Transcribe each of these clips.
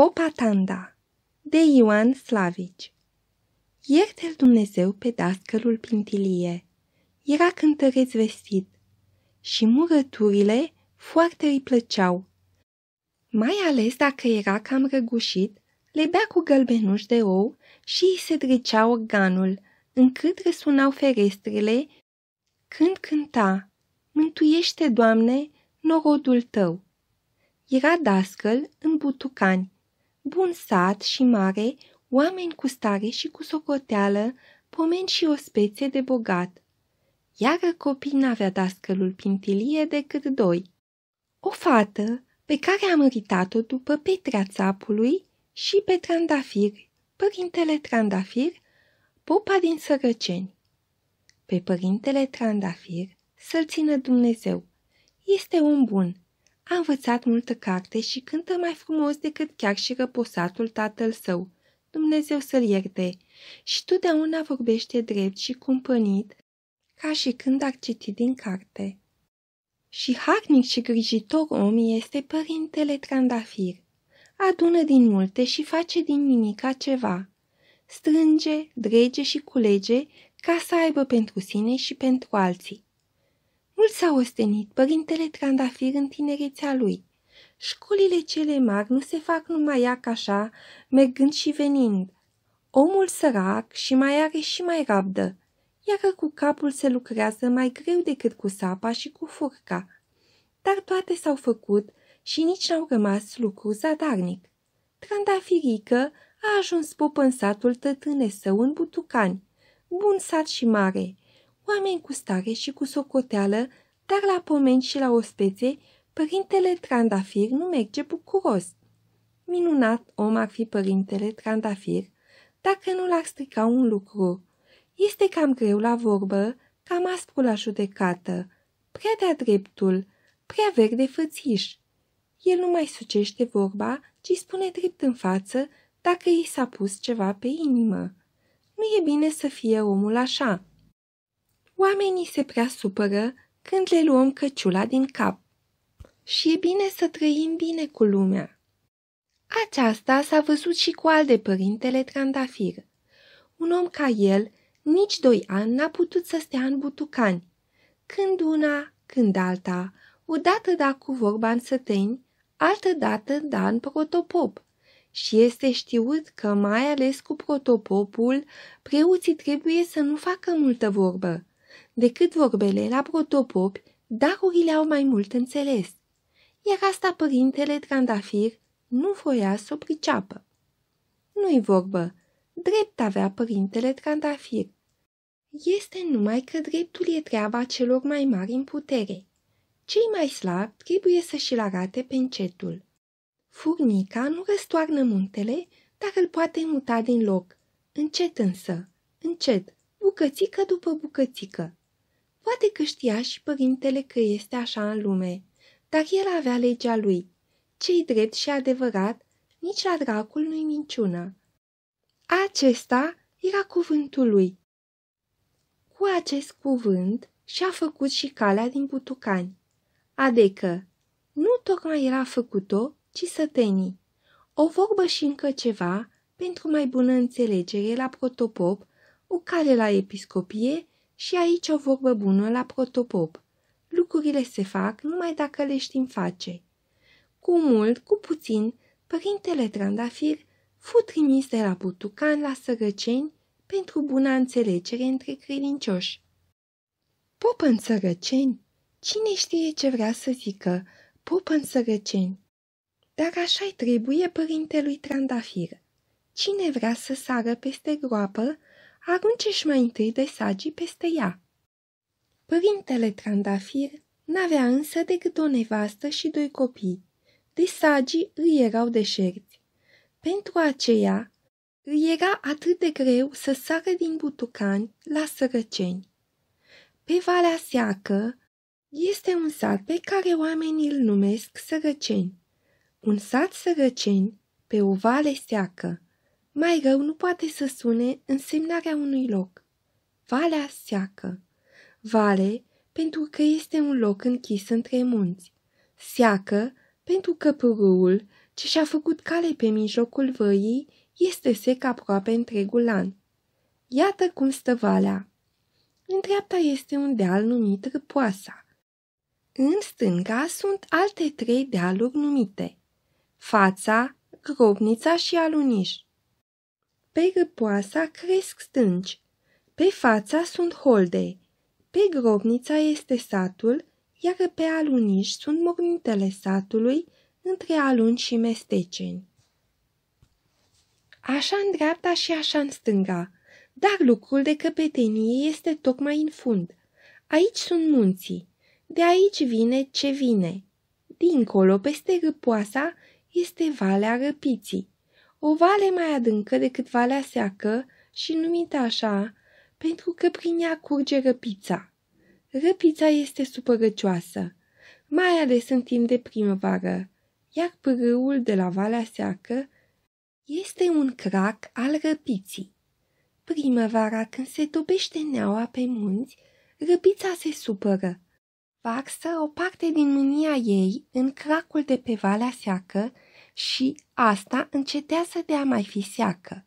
Popa Tanda de Ioan Slavici ierte Dumnezeu pe dascălul Pintilie. Era cântăreț vestit și murăturile foarte îi plăceau. Mai ales dacă era cam răgușit, le bea cu gălbenuș de ou și îi se drecea organul, încât răsunau ferestrele când cânta, Mântuiește, Doamne, norodul tău. Era dascăl în butucani bun sat și mare, oameni cu stare și cu socoteală, pomeni și o specie de bogat. Iară copii n-avea dascălul pintilie decât doi. O fată pe care am ritat o după Petrea Țapului și pe Trandafir, părintele Trandafir, popa din Sărăceni. Pe părintele Trandafir să-l țină Dumnezeu. Este un bun, a învățat multă carte și cântă mai frumos decât chiar și răposatul tatăl său. Dumnezeu să-l ierte. Și totdeauna vorbește drept și cumpănit, ca și când ar citi din carte. Și harnic și grijitor om este părintele Trandafir. Adună din multe și face din nimica ceva. Strânge, drege și culege ca să aibă pentru sine și pentru alții. Mult s-a ostenit părintele Trandafir în tinerețea lui. Școlile cele mari nu se fac numai iac așa, mergând și venind. Omul sărac și mai are și mai rabdă, iar cu capul se lucrează mai greu decât cu sapa și cu furca. Dar toate s-au făcut și nici n-au rămas lucru zadarnic. Trandafirică a ajuns popă în satul tătâne său în Butucani, bun sat și mare, oameni cu stare și cu socoteală, dar la pomeni și la ospețe, părintele Trandafir nu merge bucuros. Minunat om ar fi părintele Trandafir, dacă nu l-ar strica un lucru. Este cam greu la vorbă, cam aspru la judecată, prea de-a dreptul, prea verde fățiș. El nu mai sucește vorba, ci spune drept în față dacă i s-a pus ceva pe inimă. Nu e bine să fie omul așa. Oamenii se prea supără când le luăm căciula din cap. Și e bine să trăim bine cu lumea. Aceasta s-a văzut și cu al de părintele Trandafir. Un om ca el, nici doi ani n-a putut să stea în butucani. Când una, când alta, odată da cu vorba în săteni, altă dată da în protopop. Și este știut că, mai ales cu protopopul, preoții trebuie să nu facă multă vorbă, Decât vorbele la protopopi, darurile au mai mult înțeles. Iar asta părintele Trandafir nu voia să o priceapă. Nu-i vorbă, drept avea părintele Trandafir. Este numai că dreptul e treaba celor mai mari în putere. Cei mai slabi trebuie să și-l arate pe încetul. Furnica nu răstoarnă muntele, dar îl poate muta din loc. Încet însă, încet, bucățică după bucățică. Poate că știa și părintele că este așa în lume, dar el avea legea lui. Cei drept și adevărat, nici la dracul nu-i minciună. Acesta era cuvântul lui. Cu acest cuvânt și-a făcut și calea din butucani, adică nu tocmai era făcut-o, ci sătenii. O vorbă și încă ceva, pentru mai bună înțelegere la protopop, o cale la episcopie și aici o vorbă bună la protopop. Lucrurile se fac numai dacă le știm face. Cu mult, cu puțin, părintele Trandafir fu trimis de la Butucan la Sărăceni pentru buna înțelegere între credincioși. Pop în Sărăceni? Cine știe ce vrea să zică pop în Sărăceni? Dar așa-i trebuie părintelui Trandafir. Cine vrea să sară peste groapă, arunce-și mai întâi de sagii peste ea. Părintele Trandafir n-avea însă decât o nevastă și doi copii. De sagii îi erau deșerți. Pentru aceea, îi era atât de greu să sară din butucani la sărăceni. Pe Valea Seacă este un sat pe care oamenii îl numesc sărăceni. Un sat sărăceni pe o vale seacă. Mai rău nu poate să sune însemnarea unui loc. Valea seacă. Vale pentru că este un loc închis între munți. Seacă pentru că pârâul ce și-a făcut cale pe mijlocul văii este sec aproape întregul an. Iată cum stă valea. În dreapta este un deal numit Răpoasa. În stânga sunt alte trei dealuri numite. Fața, Grobnița și Aluniș pe râpoasa cresc stânci, pe fața sunt holde, pe grobnița este satul, iar pe aluniș sunt mormintele satului, între alun și mesteceni. Așa în dreapta și așa în stânga, dar lucrul de căpetenie este tocmai în fund. Aici sunt munții, de aici vine ce vine. Dincolo, peste râpoasa, este Valea Răpiții o vale mai adâncă decât valea seacă și numită așa pentru că prin ea curge răpița. Răpița este supărăcioasă, mai ales în timp de primăvară, iar pârâul de la Valea Seacă este un crac al răpiții. Primăvara, când se topește neaua pe munți, răpița se supără. Varsă o parte din mânia ei în cracul de pe Valea Seacă și asta încetea să dea mai fi seacă.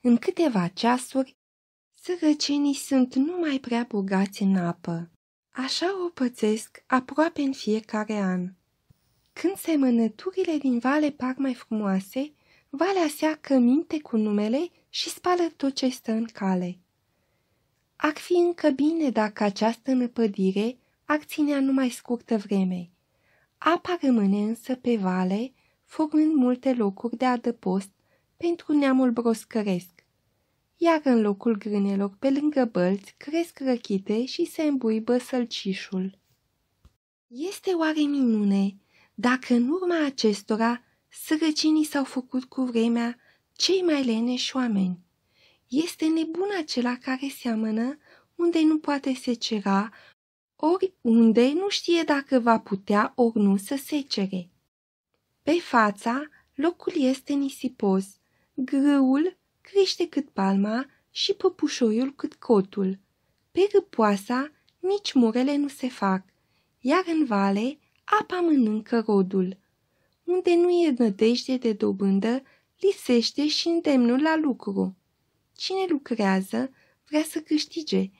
În câteva ceasuri, sărăcenii sunt numai prea bogați în apă. Așa o pățesc aproape în fiecare an. Când semănăturile din vale par mai frumoase, valea seacă minte cu numele și spală tot ce stă în cale. Ar fi încă bine dacă această năpădire ar ținea numai scurtă vreme. Apa rămâne însă pe vale formând multe locuri de adăpost pentru neamul broscăresc. Iar în locul grânelor pe lângă bălți cresc răchite și se îmbuibă sălcișul. Este oare minune dacă în urma acestora sărăcinii s-au făcut cu vremea cei mai leneși oameni. Este nebun acela care seamănă unde nu poate secera, ori unde nu știe dacă va putea ori nu să secere. Pe fața, locul este nisipos, grâul crește cât palma și păpușoiul cât cotul. Pe râpoasa, nici murele nu se fac, iar în vale, apa mănâncă rodul. Unde nu e nădejde de dobândă, lisește și îndemnul la lucru. Cine lucrează, vrea să câștige,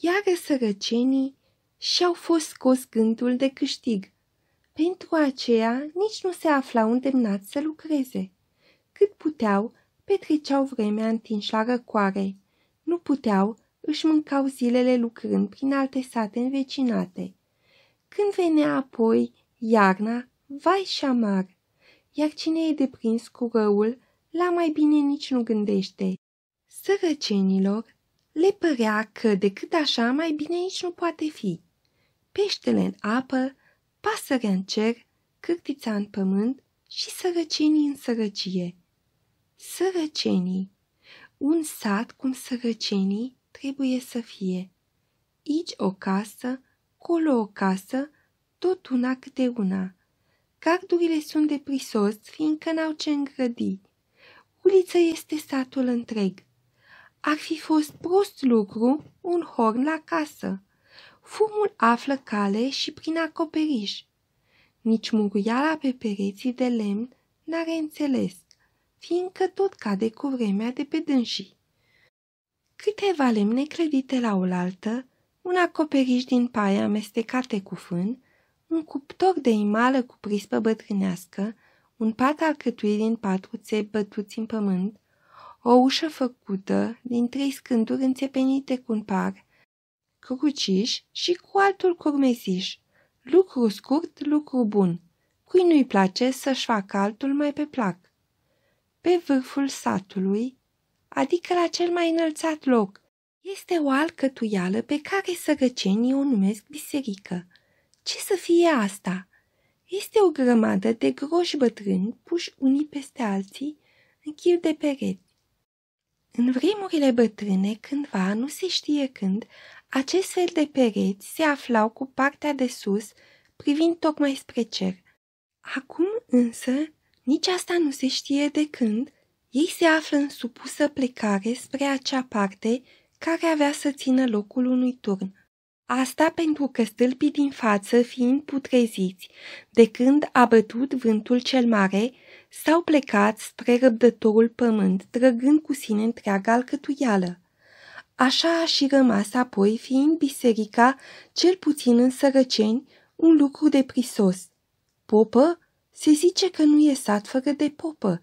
iar sărăcenii și-au fost scos gândul de câștig pentru aceea nici nu se aflau îndemnați să lucreze. Cât puteau, petreceau vremea întinși la răcoare. Nu puteau, își mâncau zilele lucrând prin alte sate învecinate. Când venea apoi iarna, vai și amar, iar cine e deprins cu răul, la mai bine nici nu gândește. Sărăcenilor le părea că decât așa mai bine nici nu poate fi. Peștele în apă pasăre în cer, cârtița în pământ și sărăcenii în sărăcie. Sărăcenii. Un sat cum sărăcenii trebuie să fie. Ici o casă, colo o casă, tot una câte una. Cardurile sunt de prisos, fiindcă n-au ce îngrădi. Ulița este satul întreg. Ar fi fost prost lucru un horn la casă fumul află cale și prin acoperiș. Nici muguiala pe pereții de lemn n-are înțeles, fiindcă tot cade cu vremea de pe dânsii. Câteva lemne credite la oaltă, un acoperiș din paie amestecate cu fân, un cuptor de imală cu prispă bătrânească, un pat alcătuit din patru țepi bătuți în pământ, o ușă făcută din trei scânduri înțepenite cu un par, cruciș și cu altul curmeziș. Lucru scurt, lucru bun. Cui nu-i place să-și facă altul mai pe plac? Pe vârful satului, adică la cel mai înălțat loc, este o alcătuială pe care sărăcenii o numesc biserică. Ce să fie asta? Este o grămadă de groși bătrâni puși unii peste alții în chip de pereți. În vremurile bătrâne, cândva, nu se știe când, acest fel de pereți se aflau cu partea de sus, privind tocmai spre cer. Acum însă, nici asta nu se știe de când, ei se află în supusă plecare spre acea parte care avea să țină locul unui turn. Asta pentru că stâlpii din față fiind putreziți, de când a bătut vântul cel mare, s-au plecat spre răbdătorul pământ, trăgând cu sine întreaga alcătuială. Așa a și rămas apoi, fiind biserica, cel puțin în sărăceni, un lucru de prisos. Popă? Se zice că nu e sat fără de popă.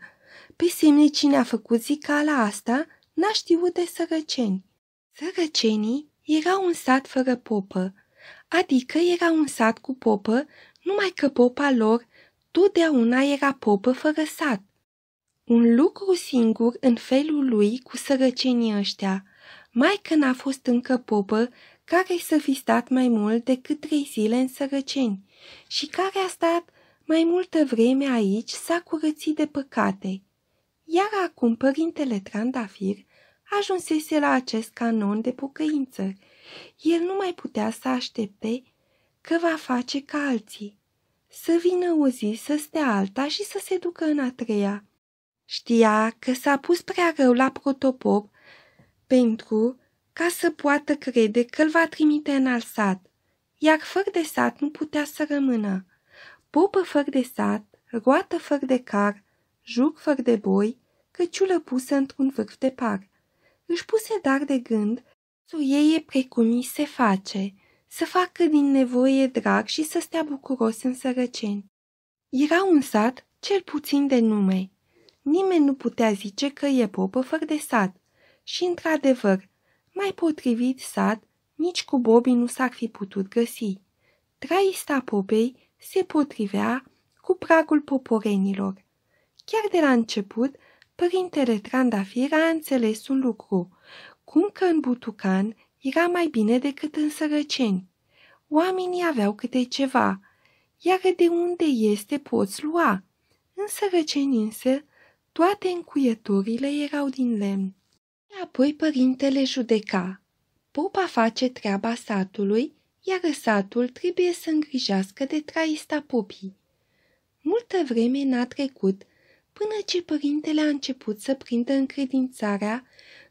Pe semne cine a făcut zicala asta, n-a știut de sărăceni. Sărăcenii era un sat fără popă, adică era un sat cu popă, numai că popa lor totdeauna era popă fără sat. Un lucru singur în felul lui cu sărăcenii ăștia – mai când a fost încă popă, care să fi stat mai mult decât trei zile în sărăceni și care a stat mai multă vreme aici s-a curățit de păcate. Iar acum părintele Trandafir ajunsese la acest canon de pocăință. El nu mai putea să aștepte că va face ca alții. Să vină o zi, să stea alta și să se ducă în a treia. Știa că s-a pus prea rău la protopop pentru ca să poată crede că îl va trimite în alt sat, iar fără de sat nu putea să rămână. Popă fără de sat, roată fără de car, juc fără de boi, căciulă pusă într-un vârf de par. Își puse dar de gând să ei precum îi se face, să facă din nevoie drag și să stea bucuros în sărăceni. Era un sat cel puțin de nume. Nimeni nu putea zice că e popă fără de sat, și, într-adevăr, mai potrivit sat, nici cu Bobby nu s-ar fi putut găsi. Traista Popei se potrivea cu pragul poporenilor. Chiar de la început, părintele Trandafir a înțeles un lucru, cum că în Butucan era mai bine decât în sărăceni. Oamenii aveau câte ceva, iar de unde este poți lua. În sărăceni însă, toate încuietorile erau din lemn. Apoi părintele judeca. Popa face treaba satului, iar satul trebuie să îngrijească de traista popii. Multă vreme n-a trecut până ce părintele a început să prindă încredințarea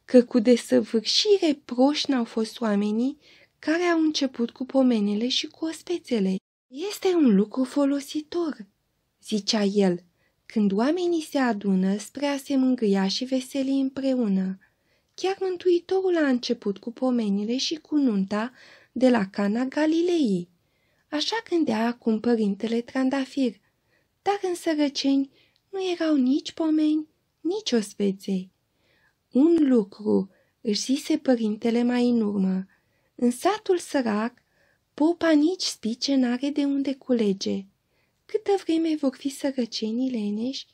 că cu desăvârșire proști n-au fost oamenii care au început cu pomenele și cu ospețele. Este un lucru folositor, zicea el, când oamenii se adună spre a se mângâia și veseli împreună. Chiar Mântuitorul a început cu pomenile și cu nunta de la Cana Galilei. Așa gândea acum părintele Trandafir, dar în sărăceni nu erau nici pomeni, nici ospeței. Un lucru, își zise părintele mai în urmă, în satul sărac, popa nici spice n-are de unde culege. Câtă vreme vor fi sărăcenii leneși,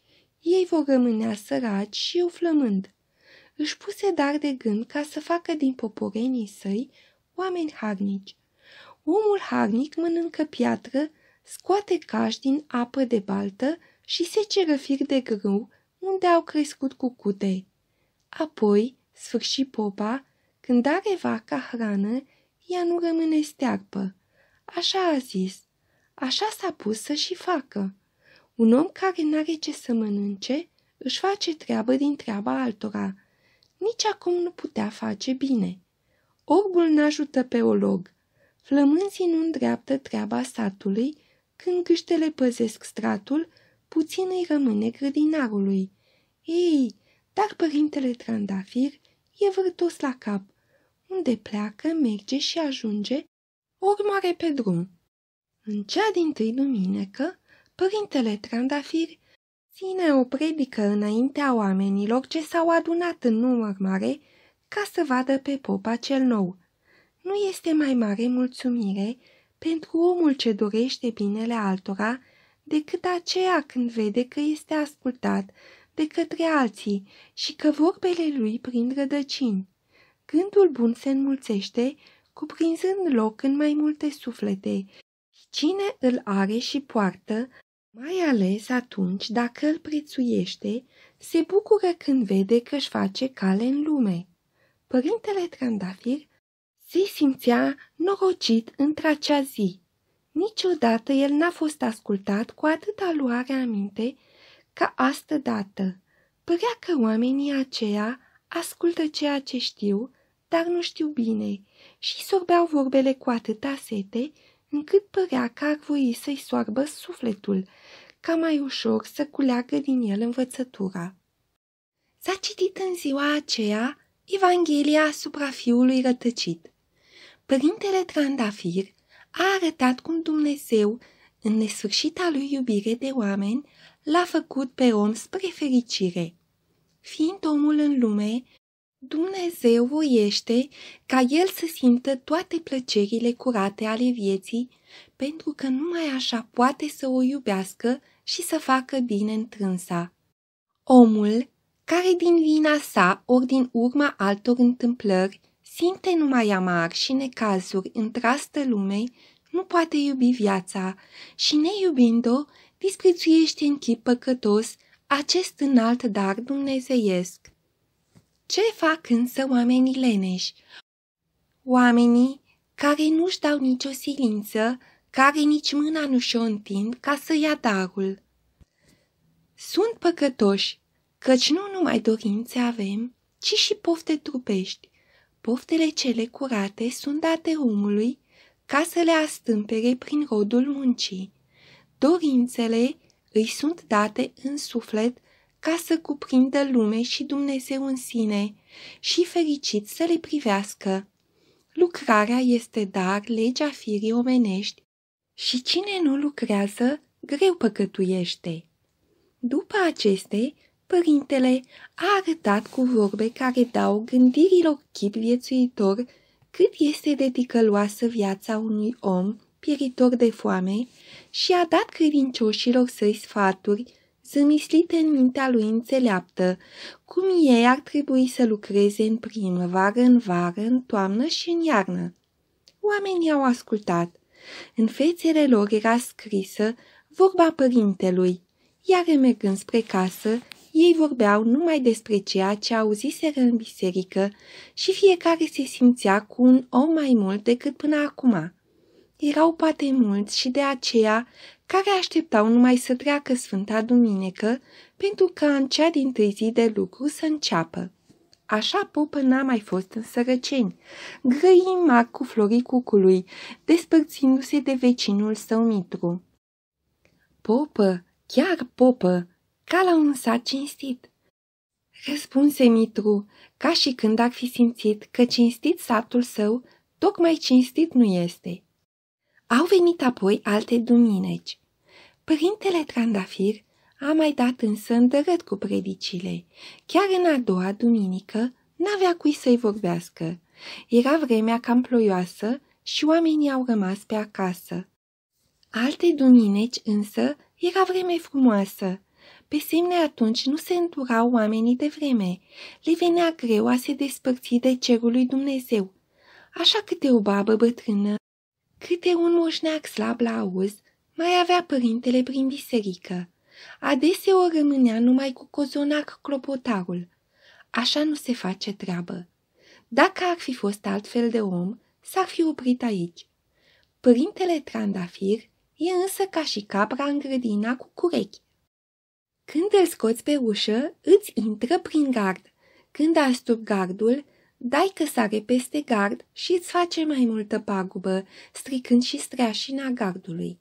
ei vor rămânea săraci și eu flămând își puse dar de gând ca să facă din poporenii săi oameni harnici. Omul harnic mănâncă piatră, scoate cași din apă de baltă și se ceră fir de grâu unde au crescut cucute. Apoi, sfârși popa, când are vaca hrană, ea nu rămâne stearpă. Așa a zis. Așa s-a pus să și facă. Un om care n-are ce să mănânce, își face treabă din treaba altora, nici acum nu putea face bine. Orbul n-ajută pe olog. Flămânzii nu îndreaptă treaba satului, când câștele păzesc stratul, puțin îi rămâne grădinarului. Ei, dar părintele Trandafir e vârtos la cap. Unde pleacă, merge și ajunge, ori mare pe drum. În cea din tâi luminecă, părintele Trandafir ține o predică înaintea oamenilor ce s-au adunat în număr mare ca să vadă pe popa cel nou. Nu este mai mare mulțumire pentru omul ce dorește binele altora decât aceea când vede că este ascultat de către alții și că vorbele lui prind rădăcini. Gândul bun se înmulțește, cuprinzând loc în mai multe suflete. Cine îl are și poartă, mai ales atunci dacă îl prețuiește, se bucură când vede că își face cale în lume. Părintele Trandafir se simțea norocit într-acea zi. Niciodată el n-a fost ascultat cu atâta luare aminte ca astă dată. Părea că oamenii aceia ascultă ceea ce știu, dar nu știu bine, și sorbeau vorbele cu atâta sete, încât părea că ar voi să-i soarbă sufletul – ca mai ușor să culeagă din el învățătura. S-a citit în ziua aceea Evanghelia asupra fiului rătăcit. Părintele Trandafir a arătat cum Dumnezeu, în nesfârșita lui iubire de oameni, l-a făcut pe om spre fericire. Fiind omul în lume, Dumnezeu voiește ca el să simtă toate plăcerile curate ale vieții, pentru că numai așa poate să o iubească și să facă bine întrânsa. Omul, care din vina sa ori din urma altor întâmplări simte numai amar și necazuri întrastă lumei, nu poate iubi viața și neiubind-o, disprețuiește în chip păcătos acest înalt dar dumnezeiesc. Ce fac însă oamenii leneși? Oamenii care nu-și dau nicio silință care nici mâna nu și-o întind ca să ia darul. Sunt păcătoși, căci nu numai dorințe avem, ci și pofte trupești. Poftele cele curate sunt date omului ca să le astâmpere prin rodul muncii. Dorințele îi sunt date în suflet ca să cuprindă lume și Dumnezeu în sine și fericit să le privească. Lucrarea este dar legea firii omenești și cine nu lucrează, greu păcătuiește. După aceste, părintele a arătat cu vorbe care dau gândirilor chip viețuitor cât este de ticăloasă viața unui om pieritor de foame și a dat credincioșilor săi sfaturi zămislite în mintea lui înțeleaptă, cum ei ar trebui să lucreze în primăvară, în vară, în toamnă și în iarnă. Oamenii au ascultat – în fețele lor era scrisă vorba părintelui, iar mergând spre casă, ei vorbeau numai despre ceea ce auziseră în biserică și fiecare se simțea cu un om mai mult decât până acum. Erau poate mulți și de aceea care așteptau numai să treacă Sfânta Duminică pentru ca în cea din zi de lucru să înceapă. Așa popă n-a mai fost în sărăceni, grăi mari cu florii cucului, despărțindu-se de vecinul său mitru. Popă, chiar popă, ca la un sat cinstit. Răspunse Mitru, ca și când ar fi simțit că cinstit satul său, tocmai cinstit nu este. Au venit apoi alte dumineci. Părintele Trandafir a mai dat însă îndărât cu predicile. Chiar în a doua duminică n-avea cui să-i vorbească. Era vremea cam ploioasă și oamenii au rămas pe acasă. Alte duminici însă era vreme frumoasă. Pe semne atunci nu se înturau oamenii de vreme. Le venea greu a se despărți de cerul lui Dumnezeu. Așa câte o babă bătrână, câte un moșneac slab la auz, mai avea părintele prin biserică. Adeseori rămânea numai cu cozonac clopotarul. Așa nu se face treabă. Dacă ar fi fost altfel de om, s-ar fi oprit aici. Părintele Trandafir e însă ca și capra în grădina cu curechi. Când îl scoți pe ușă, îți intră prin gard. Când astup gardul, dai că sare peste gard și îți face mai multă pagubă, stricând și streașina gardului.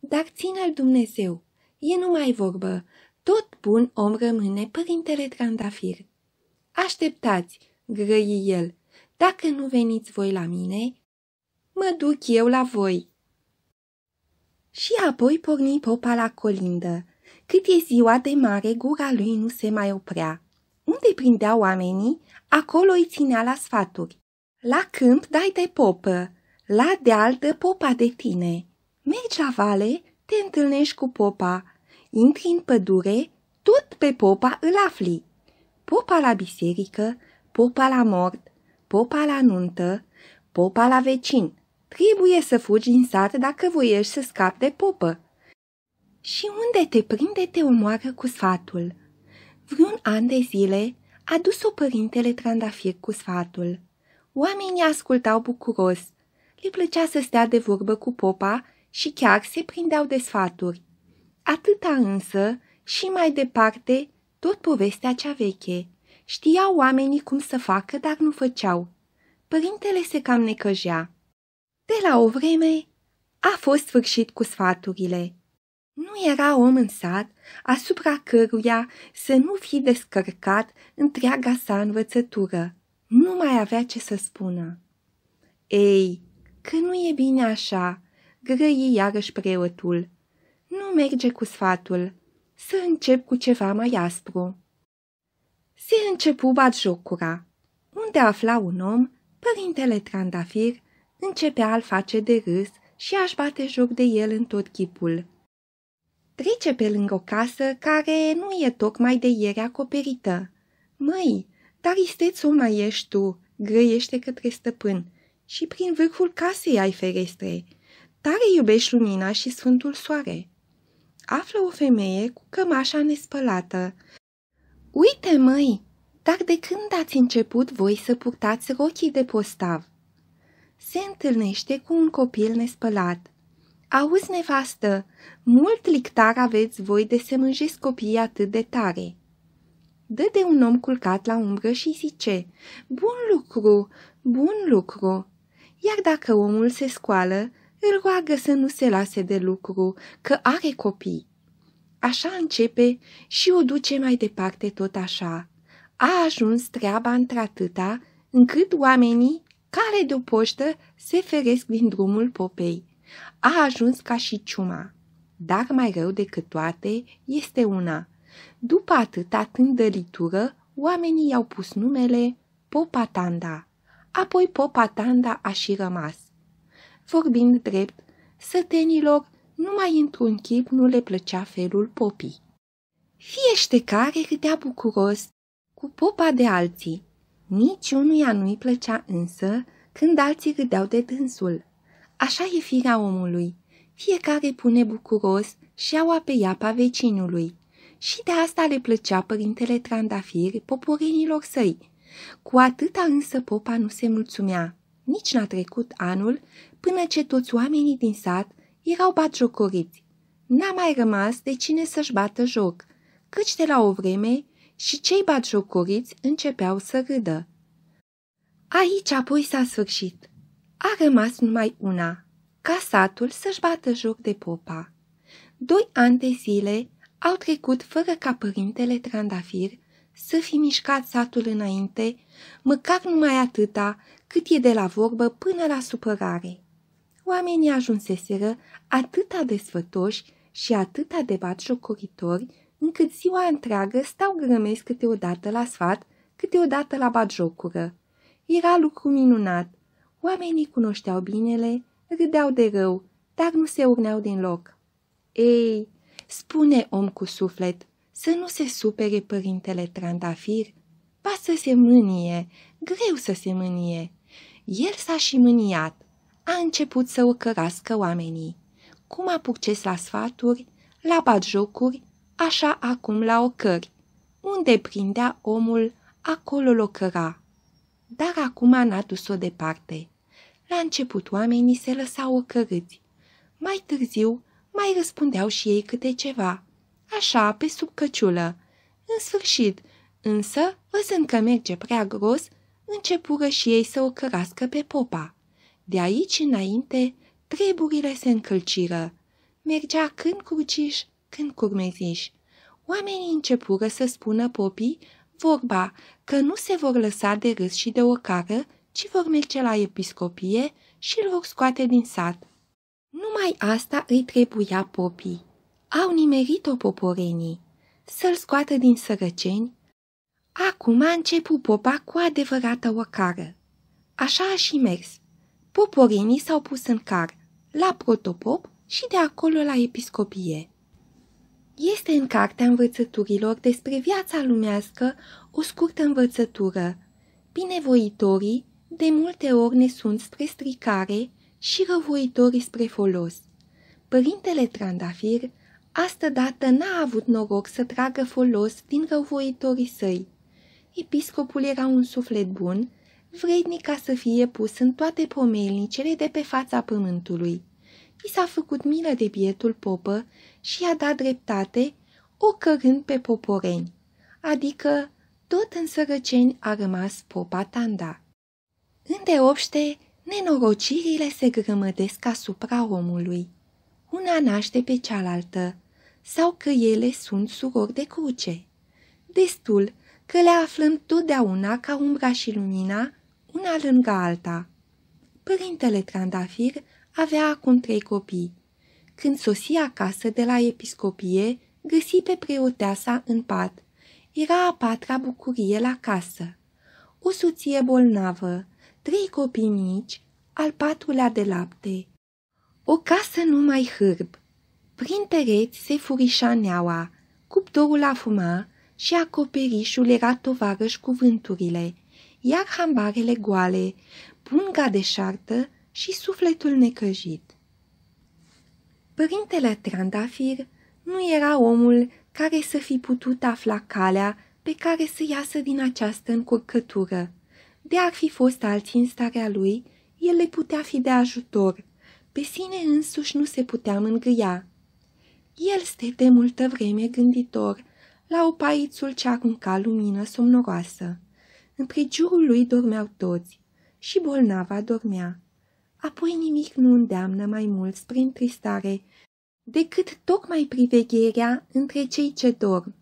Dar ține-l Dumnezeu, E numai vorbă. Tot bun om rămâne părintele Trandafir. Așteptați, grăi el. Dacă nu veniți voi la mine, mă duc eu la voi. Și apoi porni popa la colindă. Cât e ziua de mare, gura lui nu se mai oprea. Unde prindea oamenii, acolo îi ținea la sfaturi. La câmp dai de popă, la de dă popa de tine. Mergi la vale, te întâlnești cu popa, intri în pădure, tot pe popa îl afli. Popa la biserică, popa la mort, popa la nuntă, popa la vecin. Trebuie să fugi din sat dacă voiești să scapi de popă. Și unde te prinde te omoară cu sfatul. Vreun an de zile a dus-o părintele Trandafir cu sfatul. Oamenii ascultau bucuros. Le plăcea să stea de vorbă cu popa și chiar se prindeau de sfaturi. Atâta însă, și mai departe, tot povestea cea veche. Știau oamenii cum să facă, dar nu făceau. Părintele se cam necăjea. De la o vreme, a fost sfârșit cu sfaturile. Nu era om în sat asupra căruia să nu fi descărcat întreaga sa învățătură. Nu mai avea ce să spună. Ei, că nu e bine așa, grăi iarăși preotul merge cu sfatul. Să încep cu ceva mai aspru. Se începu batjocura. Unde afla un om, părintele Trandafir începea al face de râs și aș bate joc de el în tot chipul. Trece pe lângă o casă care nu e tocmai de ieri acoperită. Măi, dar istețul mai ești tu, grăiește către stăpân și prin vârful casei ai ferestre. Tare iubești lumina și sfântul soare află o femeie cu cămașa nespălată. Uite, măi, dar de când ați început voi să purtați rochii de postav? Se întâlnește cu un copil nespălat. Auzi, nevastă, mult lictar aveți voi de să mânjesc copiii atât de tare. Dă de un om culcat la umbră și zice, bun lucru, bun lucru. Iar dacă omul se scoală, îl roagă să nu se lase de lucru, că are copii. Așa începe și o duce mai departe tot așa. A ajuns treaba într-atâta încât oamenii, care de-o poștă, se feresc din drumul popei. A ajuns ca și ciuma. Dar mai rău decât toate este una. După atâta tândălitură, oamenii i-au pus numele Popatanda. Apoi Popatanda a și rămas vorbind drept, sătenilor numai într-un chip nu le plăcea felul popii. Fiește care râdea bucuros, cu popa de alții. Niciunuia nu-i plăcea însă când alții râdeau de dânsul. Așa e firea omului. Fiecare pune bucuros și au pe iapa vecinului. Și de asta le plăcea părintele Trandafir poporenilor săi. Cu atâta însă popa nu se mulțumea. Nici n-a trecut anul până ce toți oamenii din sat erau batjocoriți. N-a mai rămas de cine să-și bată joc, căci de la o vreme și cei batjocoriți începeau să râdă. Aici apoi s-a sfârșit. A rămas numai una, ca satul să-și bată joc de popa. Doi ani de zile au trecut fără ca părintele Trandafir să fi mișcat satul înainte, măcar numai atâta cât e de la vorbă până la supărare. Oamenii ajunseseră atâta de sfătoși și atâta de batjocoritori, încât ziua întreagă stau grămesc câteodată la sfat, câteodată la batjocură. Era lucru minunat. Oamenii cunoșteau binele, râdeau de rău, dar nu se urneau din loc. Ei, spune om cu suflet, să nu se supere părintele Trandafir, ba să se mânie, greu să se mânie. El s-a și mâniat, a început să ocărască oamenii. Cum a purces la sfaturi, la batjocuri, așa acum la ocări. Unde prindea omul, acolo locăra. Dar acum n-a dus-o departe. La început oamenii se lăsau ocărâți. Mai târziu mai răspundeau și ei câte ceva, așa, pe sub căciulă. În sfârșit, însă, văzând că merge prea gros, începură și ei să o cărască pe popa. De aici înainte, treburile se încălciră. Mergea când curciș, când curmeziș. Oamenii începură să spună popii vorba că nu se vor lăsa de râs și de ocară, ci vor merge la episcopie și îl vor scoate din sat. Numai asta îi trebuia popii. Au nimerit-o poporenii. Să-l scoată din sărăceni, Acum a început popa cu adevărată o cară. Așa a și mers. Poporinii s-au pus în car, la protopop și de acolo la episcopie. Este în Cartea Învățăturilor despre viața lumească o scurtă învățătură. Binevoitorii de multe ori ne sunt spre stricare și răvoitorii spre folos. Părintele Trandafir, astădată dată n-a avut noroc să tragă folos din răvoitorii săi. Episcopul era un suflet bun, vrednic ca să fie pus în toate pomelnicele de pe fața pământului. I s-a făcut milă de bietul popă și i-a dat dreptate, o cărând pe poporeni, adică tot în sărăceni a rămas popa Tanda. Îndeopște, nenorocirile se grămădesc asupra omului. Una naște pe cealaltă, sau că ele sunt surori de cruce. Destul că le aflăm totdeauna ca umbra și lumina, una lângă alta. Părintele Trandafir avea acum trei copii. Când sosi acasă de la episcopie, găsi pe preoteasa în pat. Era a patra bucurie la casă. O soție bolnavă, trei copii mici, al patrulea de lapte. O casă numai hârb. Prin pereți se furișa neaua, cuptorul afuma, și acoperișul era tovarăș cu vânturile, iar hambarele goale, punga de șartă și sufletul necăjit. Părintele Trandafir nu era omul care să fi putut afla calea pe care să iasă din această încurcătură. De ar fi fost alții în starea lui, el le putea fi de ajutor. Pe sine însuși nu se putea mângâia. El stete multă vreme gânditor – la opaițul ce arunca lumină somnoroasă. În prejurul lui dormeau toți și bolnava dormea. Apoi nimic nu îndeamnă mai mult spre întristare decât tocmai privegherea între cei ce dorm,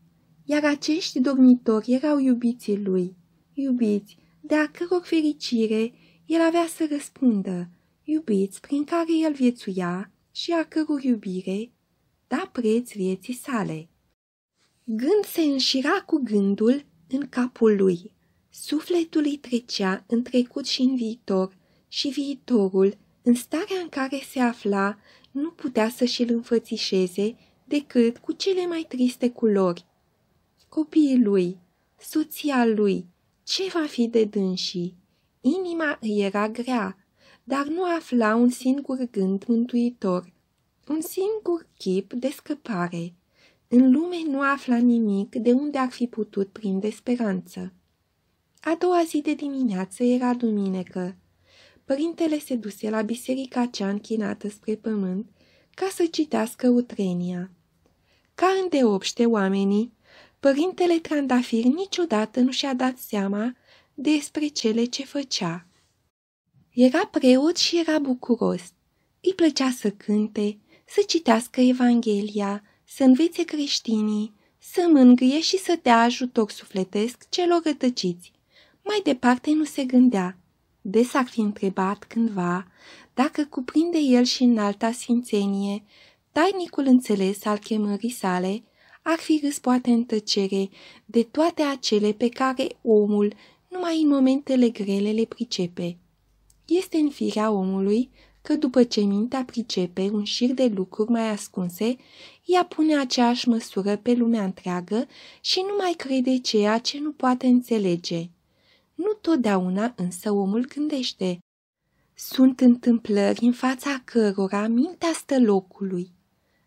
iar acești dormitori erau iubiții lui, iubiți de a căror fericire el avea să răspundă, iubiți prin care el viețuia și a căror iubire da preț vieții sale. Gând se înșira cu gândul în capul lui. Sufletul îi trecea în trecut și în viitor și viitorul, în starea în care se afla, nu putea să și-l înfățișeze decât cu cele mai triste culori. Copiii lui, soția lui, ce va fi de dânsii? Inima îi era grea, dar nu afla un singur gând mântuitor, un singur chip de scăpare. În lume nu afla nimic de unde ar fi putut prinde speranță. A doua zi de dimineață era duminică. Părintele se duse la biserica cea închinată spre pământ ca să citească utrenia. Ca îndeopște oamenii, părintele Trandafir niciodată nu și-a dat seama despre cele ce făcea. Era preot și era bucuros. Îi plăcea să cânte, să citească Evanghelia, să învețe creștinii, să mângâie și să dea ajutor sufletesc celor rătăciți. Mai departe nu se gândea. Des ar fi întrebat cândva dacă cuprinde el și în alta sfințenie, tainicul înțeles al chemării sale, ar fi râs poate în tăcere de toate acele pe care omul numai în momentele grele le pricepe. Este în firea omului că după ce mintea pricepe un șir de lucruri mai ascunse, ea pune aceeași măsură pe lumea întreagă și nu mai crede ceea ce nu poate înțelege. Nu totdeauna însă omul gândește. Sunt întâmplări în fața cărora mintea stă locului.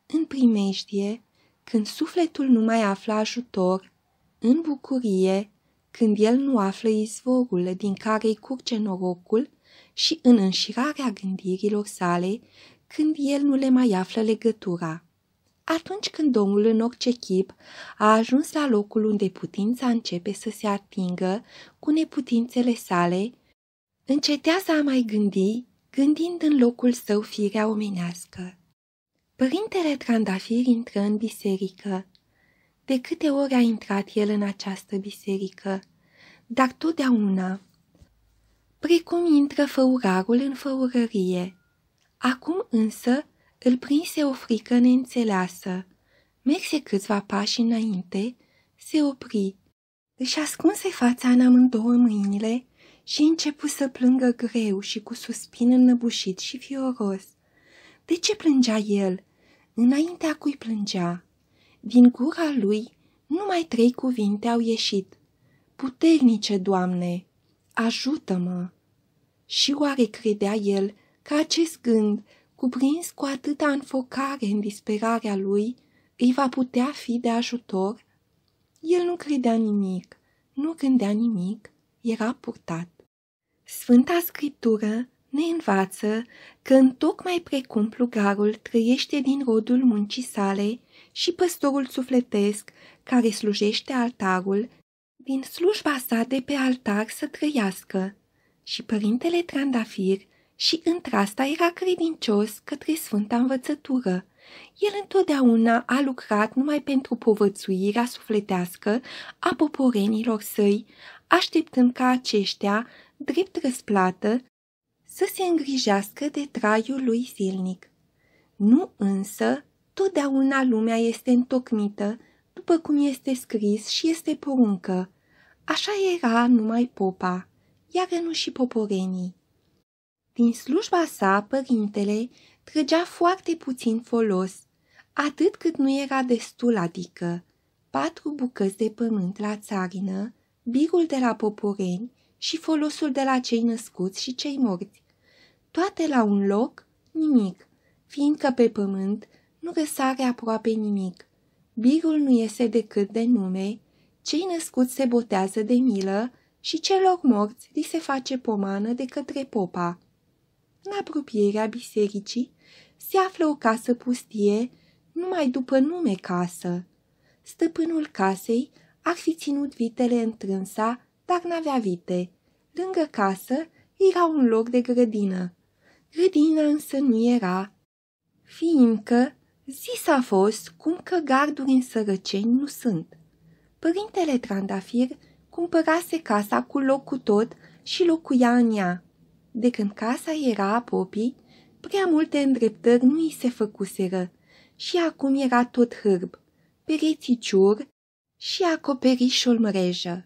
În primejdie, când sufletul nu mai află ajutor, în bucurie, când el nu află izvorul din care îi curge norocul și în înșirarea gândirilor sale, când el nu le mai află legătura. Atunci când Domnul în orice chip a ajuns la locul unde putința începe să se atingă cu neputințele sale, încetează a mai gândi, gândind în locul său firea omenească. Părintele Trandafir intră în biserică. De câte ori a intrat el în această biserică, dar totdeauna, precum intră făurarul în făurărie. Acum însă îl prinse o frică neînțeleasă. Merse câțiva pași înainte, se opri. Își ascunse fața în amândouă mâinile și începu să plângă greu și cu suspin înnăbușit și fioros. De ce plângea el? Înaintea cui plângea? Din gura lui numai trei cuvinte au ieșit. Puternice, Doamne, ajută-mă! Și oare credea el că acest gând cuprins cu atâta înfocare în disperarea lui, îi va putea fi de ajutor? El nu credea nimic, nu gândea nimic, era purtat. Sfânta Scriptură ne învață că în tocmai precum plugarul trăiește din rodul muncii sale și păstorul sufletesc care slujește altarul, din slujba sa de pe altar să trăiască. Și părintele Trandafir și într-asta era credincios către Sfânta Învățătură. El întotdeauna a lucrat numai pentru povățuirea sufletească a poporenilor săi, așteptând ca aceștia, drept răsplată, să se îngrijească de traiul lui zilnic. Nu însă, totdeauna lumea este întocmită, după cum este scris și este poruncă. Așa era numai popa, iar nu și poporenii. Din slujba sa, părintele trăgea foarte puțin folos, atât cât nu era destul, adică patru bucăți de pământ la țarină, birul de la poporeni și folosul de la cei născuți și cei morți. Toate la un loc, nimic, fiindcă pe pământ nu răsare aproape nimic. Birul nu iese decât de nume, cei născuți se botează de milă și celor morți li se face pomană de către popa. În apropierea bisericii se află o casă pustie, numai după nume casă. Stăpânul casei ar fi ținut vitele întrânsa, dar n-avea vite. Lângă casă era un loc de grădină. Grădina însă nu era, fiindcă zis a fost cum că garduri în sărăceni nu sunt. Părintele Trandafir cumpărase casa cu loc cu tot și locuia în ea. De când casa era a Popii, prea multe îndreptări nu i se făcuseră și acum era tot hârb, perețiciur ciur și acoperișul mrejă.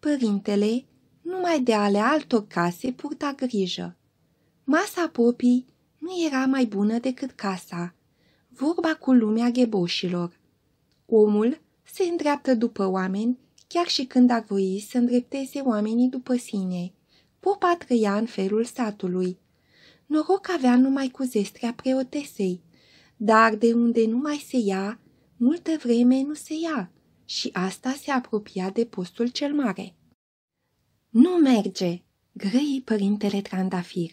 Părintele, numai de ale altor case, purta grijă. Masa popii nu era mai bună decât casa, vorba cu lumea gheboșilor. Omul se îndreaptă după oameni chiar și când ar voi să îndrepteze oamenii după sine – Popa trăia în felul satului. Noroc avea numai cu zestrea preotesei, dar de unde nu mai se ia, multă vreme nu se ia și asta se apropia de postul cel mare. Nu merge, grăi părintele Trandafir.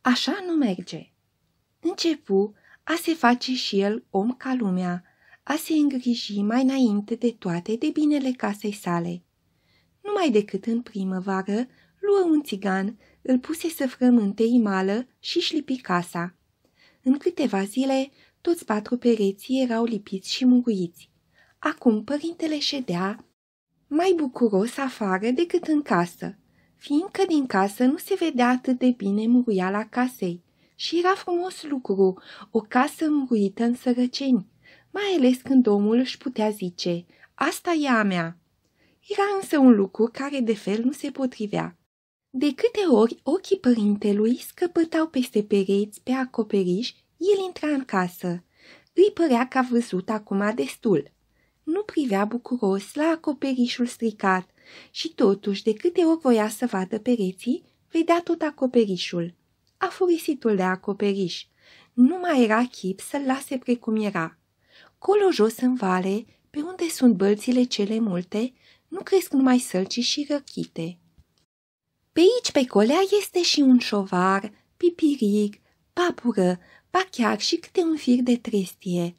Așa nu merge. Începu a se face și el om ca lumea, a se îngriji mai înainte de toate de binele casei sale. Numai decât în primăvară luă un țigan, îl puse să frământe imală și șlipi casa. În câteva zile, toți patru pereții erau lipiți și muguiți. Acum părintele ședea mai bucuros afară decât în casă, fiindcă din casă nu se vedea atât de bine muruiala casei și era frumos lucru, o casă muruită în sărăceni, mai ales când omul își putea zice, asta e a mea. Era însă un lucru care de fel nu se potrivea. De câte ori ochii părintelui scăpătau peste pereți, pe acoperiș, el intra în casă. Îi părea că a văzut acum destul. Nu privea bucuros la acoperișul stricat și totuși de câte ori voia să vadă pereții, vedea tot acoperișul. furisitul de acoperiș. Nu mai era chip să-l lase precum era. Colo jos în vale, pe unde sunt bălțile cele multe, nu cresc numai sălci și răchite. Pe aici, pe colea, este și un șovar, pipiric, papură, ba chiar și câte un fir de trestie.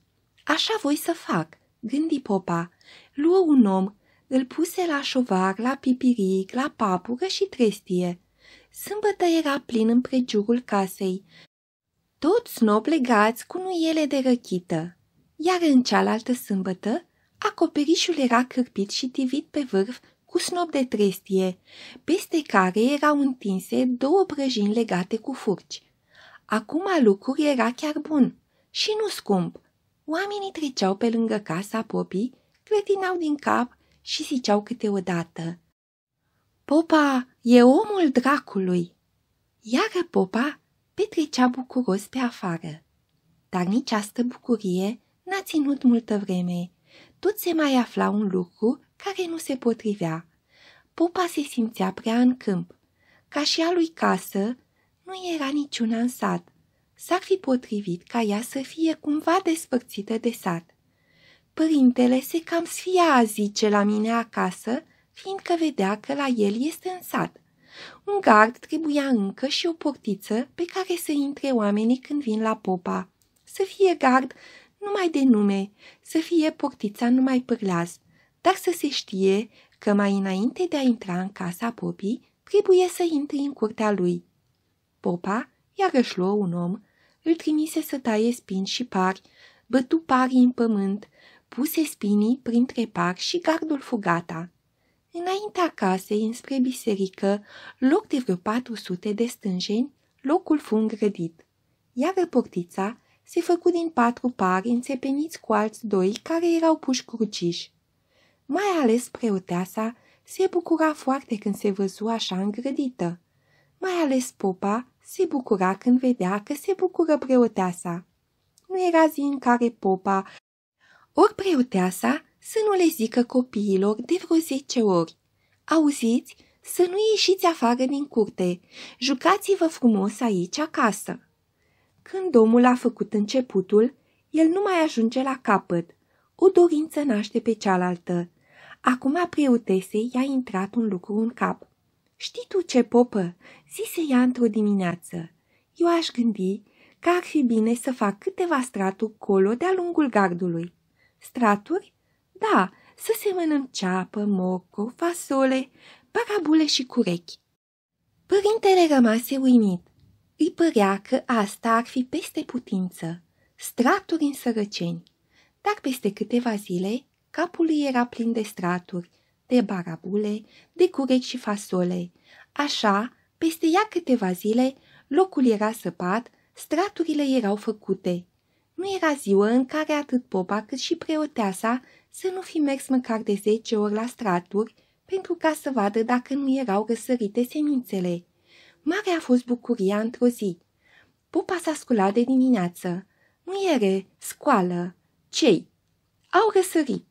Așa voi să fac, gândi popa. Luă un om, îl puse la șovar, la pipiric, la papură și trestie. Sâmbătă era plin împrejurul casei, toți snob legați cu nuiele de răchită. Iar în cealaltă sâmbătă, acoperișul era cârpit și tivit pe vârf cu snop de trestie, peste care erau întinse două prăjini legate cu furci. Acum lucrul era chiar bun și nu scump. Oamenii treceau pe lângă casa popii, clătinau din cap și ziceau câteodată. Popa e omul dracului! Iar popa petrecea bucuros pe afară. Dar nici astă bucurie n-a ținut multă vreme, tot se mai afla un lucru care nu se potrivea. Popa se simțea prea în câmp. Ca și a lui casă, nu era niciuna în sat. S-ar fi potrivit ca ea să fie cumva despărțită de sat. Părintele se cam sfia a zice la mine acasă, fiindcă vedea că la el este în sat. Un gard trebuia încă și o portiță pe care să intre oamenii când vin la popa. Să fie gard numai de nume, să fie portița numai pârlas, dar să se știe că mai înainte de a intra în casa popii, trebuie să intri în curtea lui. Popa, iarăși luă un om, îl trimise să taie spini și pari, bătu parii în pământ, puse spinii printre par și gardul fugata. Înaintea casei, înspre biserică, loc de vreo 400 de stânjeni, locul fu îngrădit. Iar portița se făcu din patru pari înțepeniți cu alți doi care erau puși cruciși. Mai ales preoteasa se bucura foarte când se văzu așa îngrădită. Mai ales popa se bucura când vedea că se bucură preoteasa. Nu era zi în care popa ori preoteasa să nu le zică copiilor de vreo zece ori. Auziți, să nu ieșiți afară din curte, jucați-vă frumos aici acasă. Când omul a făcut începutul, el nu mai ajunge la capăt. O dorință naște pe cealaltă. Acum a preotesei i-a intrat un lucru în cap. Știi tu ce, popă?" zise ea într-o dimineață. Eu aș gândi că ar fi bine să fac câteva straturi colo de-a lungul gardului. Straturi? Da, să se mănânc ceapă, morcov, fasole, parabule și curechi. Părintele rămase uimit. Îi părea că asta ar fi peste putință, straturi în sărăceni, dar peste câteva zile capul lui era plin de straturi, de barabule, de curechi și fasole. Așa, peste ea câteva zile, locul era săpat, straturile erau făcute. Nu era ziua în care atât popa cât și preoteasa să nu fi mers măcar de zece ori la straturi pentru ca să vadă dacă nu erau răsărite semințele. Mare a fost bucuria într-o zi. Pupa s-a sculat de dimineață. ere, scoală, cei? Au răsărit.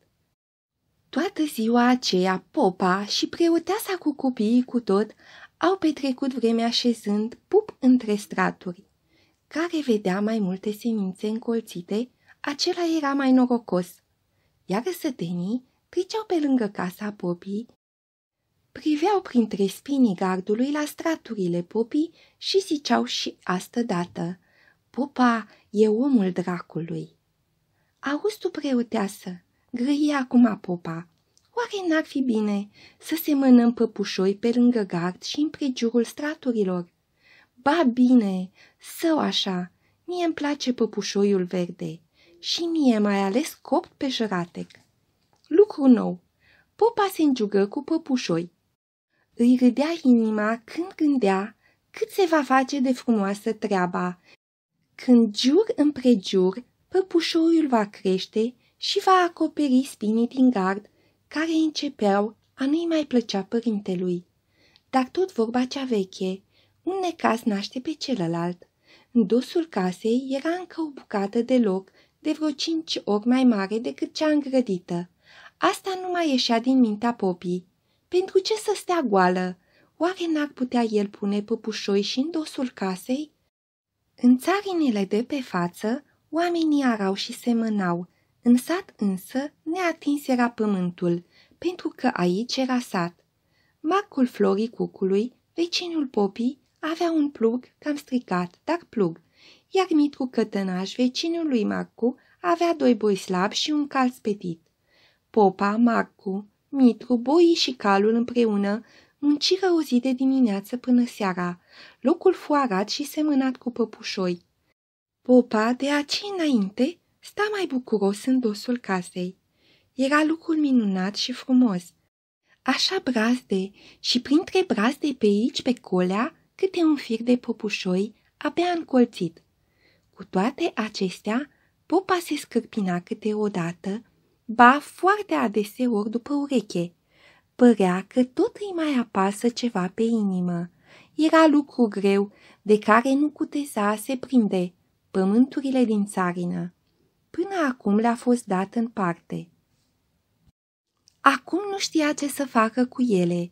Toată ziua aceea, popa și preoteasa cu copiii cu tot au petrecut vremea șezând pup între straturi. Care vedea mai multe semințe încolțite, acela era mai norocos. Iar sătenii treceau pe lângă casa popii priveau printre spinii gardului la straturile popii și ziceau și astădată, Popa e omul dracului. Auzi tu, preoteasă, grăie acum popa. Oare n-ar fi bine să se mânăm păpușoi pe lângă gard și în straturilor? Ba bine, său așa, mie îmi place păpușoiul verde și mie mai ales copt pe jăratec. Lucru nou, popa se înjugă cu păpușoi îi râdea inima când gândea cât se va face de frumoasă treaba. Când jur împrejur, păpușorul va crește și va acoperi spinii din gard, care începeau a nu-i mai plăcea părintelui. Dar tot vorba cea veche, un necas naște pe celălalt. În dosul casei era încă o bucată de loc de vreo cinci ori mai mare decât cea îngrădită. Asta nu mai ieșea din mintea popii. Pentru ce să stea goală? Oare n-ar putea el pune păpușoi și în dosul casei? În țarinile de pe față, oamenii arau și semănau. În sat însă neatins era pământul, pentru că aici era sat. Marcul florii cucului, vecinul popii, avea un plug cam stricat, dar plug, iar Mitru Cătănaș, vecinul lui Marcu, avea doi boi slabi și un cal spetit. Popa, Marcu, Mitru, boii și calul împreună munciră o zi de dimineață până seara, locul foarat și semânat cu păpușoi. Popa, de aci înainte, sta mai bucuros în dosul casei. Era lucrul minunat și frumos. Așa brazde și printre brazde pe aici, pe colea, câte un fir de popușoi, abia încolțit. Cu toate acestea, popa se scârpina câteodată ba foarte adeseori după ureche. Părea că tot îi mai apasă ceva pe inimă. Era lucru greu, de care nu cuteza se prinde, pământurile din țarină. Până acum le-a fost dat în parte. Acum nu știa ce să facă cu ele.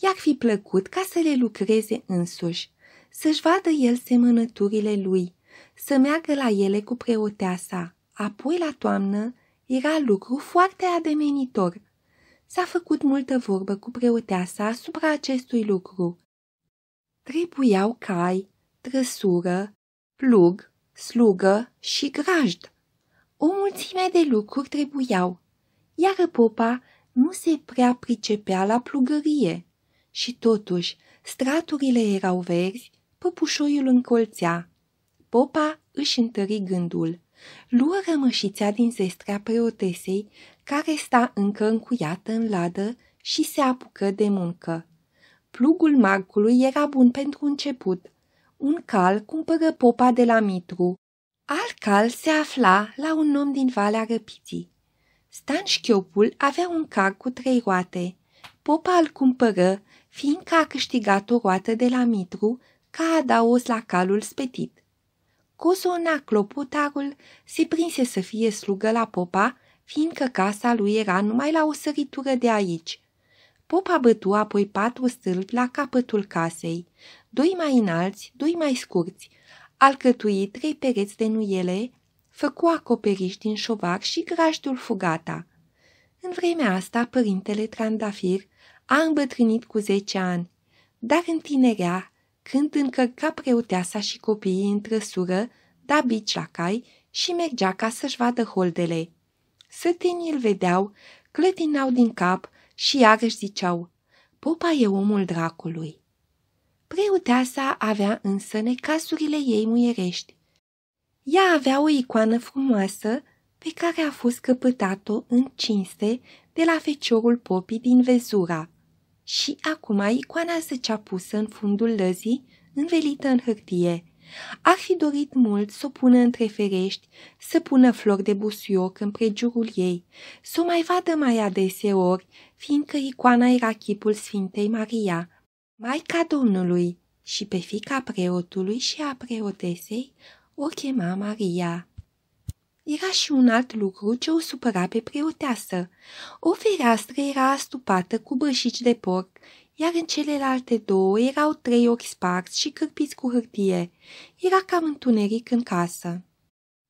I-ar fi plăcut ca să le lucreze însuși, să-și vadă el semănăturile lui, să meargă la ele cu preoteasa, apoi la toamnă era lucru foarte ademenitor. S-a făcut multă vorbă cu preoteasa asupra acestui lucru. Trebuiau cai, trăsură, plug, slugă și grajd. O mulțime de lucruri trebuiau, iar popa nu se prea pricepea la plugărie. Și totuși, straturile erau verzi, păpușoiul încolțea. Popa își întări gândul. Luă rămășița din zestrea preotesei, care sta încă încuiată în ladă și se apucă de muncă. Plugul Marcului era bun pentru început. Un cal cumpără popa de la Mitru. Alt cal se afla la un om din Valea Răpiții. Stan Șchiopul avea un car cu trei roate. Popa îl cumpără, fiindcă a câștigat o roată de la Mitru ca adaos la calul spetit. Cosona clopotarul se prinse să fie slugă la popa, fiindcă casa lui era numai la o săritură de aici. Popa bătu apoi patru stâlpi la capătul casei, doi mai înalți, doi mai scurți, alcătui trei pereți de nuiele, făcu acoperiș din șovar și grajdul fugata. În vremea asta, părintele Trandafir a îmbătrânit cu zece ani, dar întinerea când încărca preoteasa și copiii în trăsură, da bici la cai și mergea ca să-și vadă holdele. Sătenii îl vedeau, clătinau din cap și iarăși ziceau, popa e omul dracului. Preoteasa avea însă necasurile ei muierești. Ea avea o icoană frumoasă pe care a fost căpătat-o în cinste de la feciorul popii din Vezura – și acum icoana zăcea pusă în fundul lăzii, învelită în hârtie. Ar fi dorit mult să o pună între ferești, să pună flori de busuioc în prejurul ei, să o mai vadă mai adeseori, fiindcă icoana era chipul Sfintei Maria, Maica Domnului, și pe fica preotului și a preotesei o chema Maria. Era și un alt lucru ce o supăra pe preoteasă. O fereastră era astupată cu bășici de porc, iar în celelalte două erau trei ochi sparți și cârpiți cu hârtie. Era cam întuneric în casă.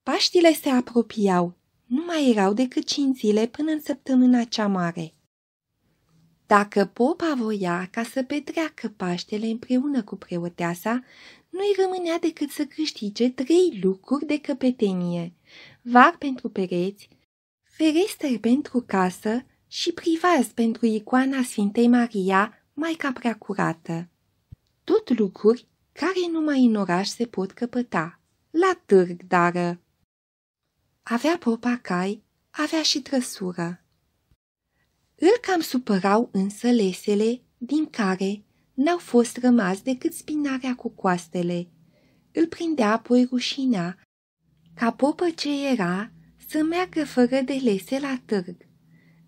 Paștile se apropiau. Nu mai erau decât cinci zile până în săptămâna cea mare. Dacă popa voia ca să petreacă Paștele împreună cu preoteasa, nu-i rămânea decât să câștige trei lucruri de căpetenie var pentru pereți, ferestre pentru casă și privaz pentru icoana Sfintei Maria, Maica curată. Tot lucruri care numai în oraș se pot căpăta, la târg dară. Avea popa cai, avea și trăsură. Îl cam supărau însă lesele, din care n-au fost rămas decât spinarea cu coastele. Îl prindea apoi rușinea ca popă ce era, să meargă fără de lese la târg.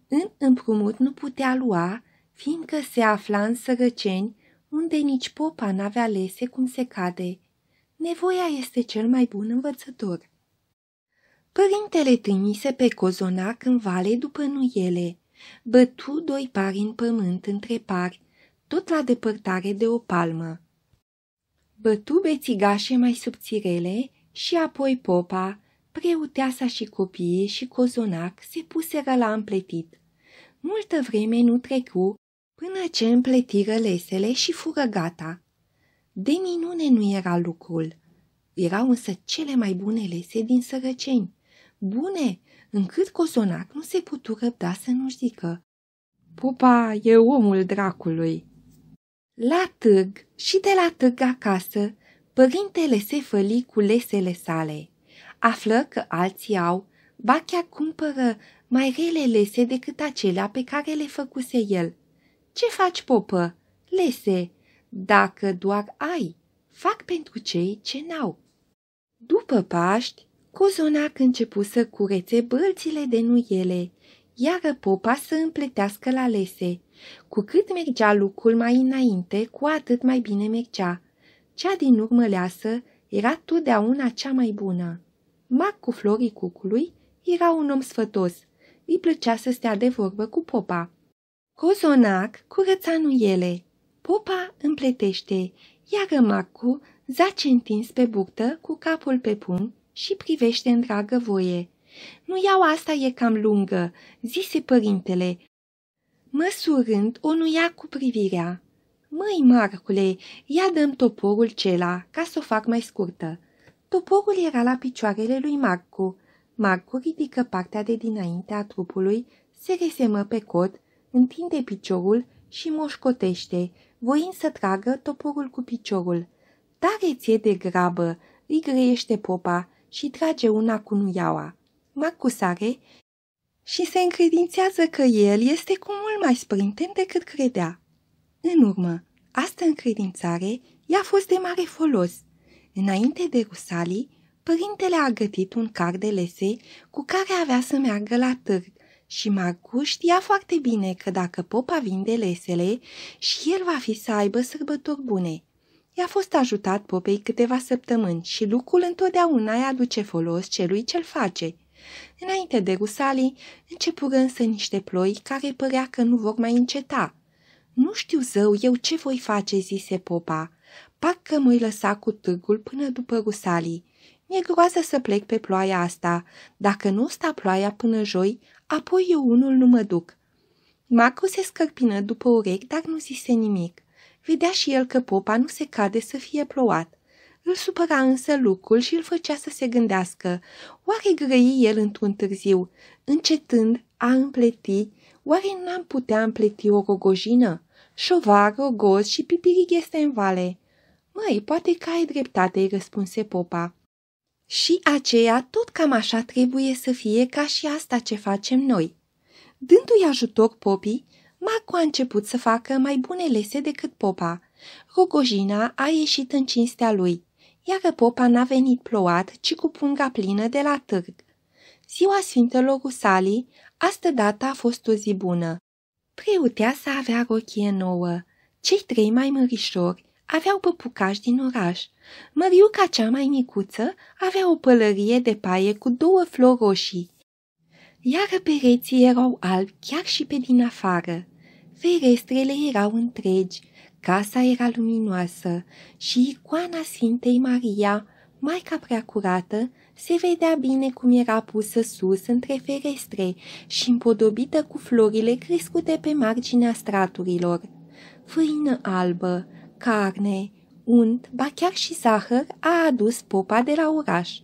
În împrumut nu putea lua, fiindcă se afla în sărăceni, unde nici popa n-avea lese cum se cade. Nevoia este cel mai bun învățător. Părintele trimise pe cozonac în vale după nuiele, bătu doi pari în pământ între pari, tot la depărtare de o palmă. Bătu bețigașe mai subțirele, și apoi popa, preuteasa și copiii și cozonac se puseră la împletit. Multă vreme nu trecu până ce împletiră lesele și fură gata. De minune nu era lucrul. Erau însă cele mai bune lese din sărăceni, bune, încât cozonac nu se putu răbda să nu zică. Popa e omul dracului. La târg și de la târg acasă Părintele se făli cu lesele sale. Află că alții au, ba chiar cumpără mai rele lese decât acelea pe care le făcuse el. Ce faci, popă? Lese, dacă doar ai, fac pentru cei ce n-au. După Paști, Cozonac începu să curețe bălțile de nuiele, iar popa să împletească la lese. Cu cât mergea lucrul mai înainte, cu atât mai bine mergea. Cea din urmă leasă era totdeauna cea mai bună. Mac cu florii cucului era un om sfătos. Îi plăcea să stea de vorbă cu popa. Cozonac curăța ele. Popa împletește, iar Macu zace întins pe burtă cu capul pe pumn și privește în dragă voie. Nu iau asta e cam lungă, zise părintele, măsurând o nuia cu privirea. Măi, Marcule, ia dăm toporul cela, ca să o fac mai scurtă. Toporul era la picioarele lui Marcu. Marcu ridică partea de dinainte a trupului, se resemă pe cot, întinde piciorul și moșcotește, voind să tragă toporul cu piciorul. Tare ție de grabă, îi grăiește popa și trage una cu nuiaua. Marcu sare și se încredințează că el este cu mult mai sprinten decât credea. În urmă, asta încredințare i-a fost de mare folos. Înainte de Rusalii, părintele a gătit un car de lese cu care avea să meargă la târg și Marcu știa foarte bine că dacă popa vinde lesele și el va fi să aibă sărbători bune. I-a fost ajutat popei câteva săptămâni și lucrul întotdeauna îi aduce folos celui ce-l face. Înainte de Rusalii, începură însă niște ploi care părea că nu vor mai înceta – nu știu zău eu ce voi face, zise popa. că mă lăsa cu târgul până după rusalii. Mi-e groază să plec pe ploaia asta. Dacă nu sta ploaia până joi, apoi eu unul nu mă duc. Macru se scărpină după urechi, dar nu zise nimic. Vedea și el că popa nu se cade să fie plouat. Îl supăra însă lucrul și îl făcea să se gândească. Oare grăi el într-un târziu? Încetând a împleti, Oare n-am putea împleti o rogojină? Șovar, rogoz și pipirig este în vale. Măi, poate că ai dreptate, răspunse popa. Și aceea tot cam așa trebuie să fie ca și asta ce facem noi. Dându-i ajutor popii, Marco a început să facă mai bune lese decât popa. Rogojina a ieșit în cinstea lui, iar popa n-a venit plouat, ci cu punga plină de la târg. Ziua Sfintelor Rusalii Astă data a fost o zi bună. Preuteasa avea rochie nouă. Cei trei mai mărișori aveau păpucași din oraș. Măriuca cea mai micuță avea o pălărie de paie cu două flori roșii. Iar pereții erau albi chiar și pe din afară. Ferestrele erau întregi, casa era luminoasă și icoana Sfintei Maria Maica prea curată se vedea bine cum era pusă sus între ferestre și împodobită cu florile crescute pe marginea straturilor. Făină albă, carne, unt, ba chiar și zahăr a adus popa de la oraș.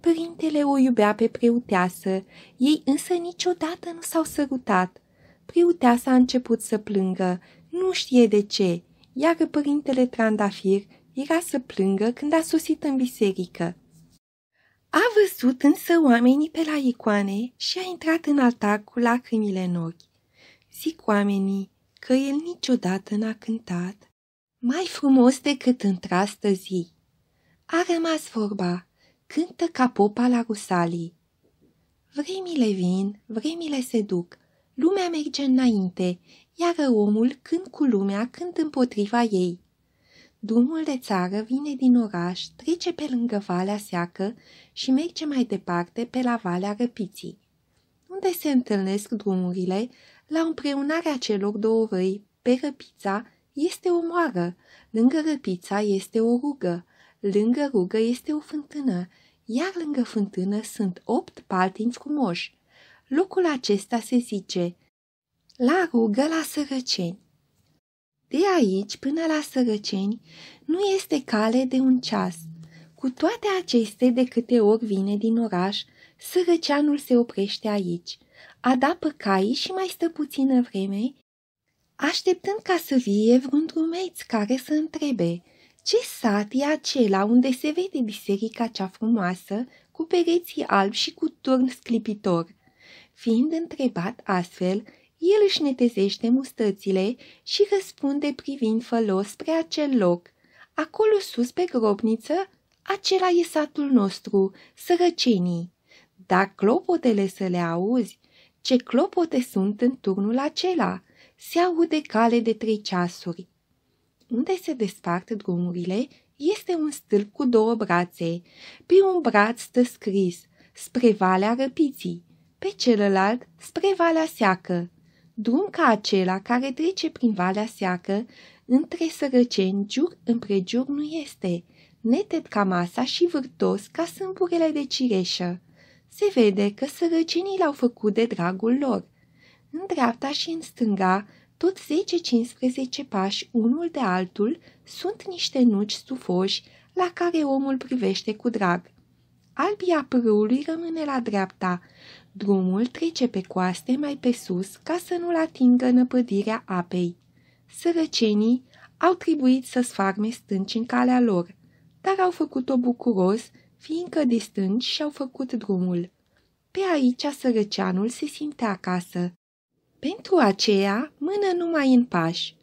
Părintele o iubea pe preuteasă, ei însă niciodată nu s-au sărutat. Preuteasa a început să plângă, nu știe de ce, iar părintele Trandafir era să plângă când a sosit în biserică. A văzut însă oamenii pe la icoane și a intrat în altar cu lacrimile în ochi. Zic oamenii că el niciodată n-a cântat mai frumos decât într-astă zi. A rămas vorba, cântă ca popa la Rusalii. Vremile vin, vremile se duc, lumea merge înainte, iar omul când cu lumea, când împotriva ei. Drumul de țară vine din oraș, trece pe lângă Valea Seacă și merge mai departe pe la Valea Răpiții, unde se întâlnesc drumurile la împreunarea celor două răi, pe Răpița este o moară, lângă Răpița este o rugă, lângă rugă este o fântână, iar lângă fântână sunt opt paltini frumoși. Locul acesta se zice la rugă la sărăceni. De aici până la sărăceni nu este cale de un ceas. Cu toate acestea, de câte ori vine din oraș, sărăceanul se oprește aici, adapă caii și mai stă puțină vreme, așteptând ca să vie vreun drumeț care să întrebe ce sat e acela unde se vede biserica cea frumoasă, cu pereții albi și cu turn sclipitor. Fiind întrebat astfel, el își netezește mustățile și răspunde privind fălos spre acel loc. Acolo sus pe grobniță, acela e satul nostru, sărăcenii. Dar clopotele să le auzi, ce clopote sunt în turnul acela, se aude cale de trei ceasuri. Unde se despart drumurile este un stâlp cu două brațe. Pe un braț stă scris, spre Valea Răpiții, pe celălalt, spre Valea Seacă drum ca acela care trece prin valea seacă, între sărăceni, jur împrejur nu este, neted ca masa și vârtos ca sâmburele de cireșă. Se vede că sărăcenii l-au făcut de dragul lor. În dreapta și în stânga, tot 10-15 pași unul de altul, sunt niște nuci stufoși la care omul privește cu drag. Albia pârâului rămâne la dreapta Drumul trece pe coaste mai pe sus ca să nu-l atingă năpădirea apei. Sărăcenii au trebuit să sfarme stânci în calea lor, dar au făcut-o bucuros, fiindcă de stânci și-au făcut drumul. Pe aici sărăceanul se simte acasă. Pentru aceea mână numai în pași.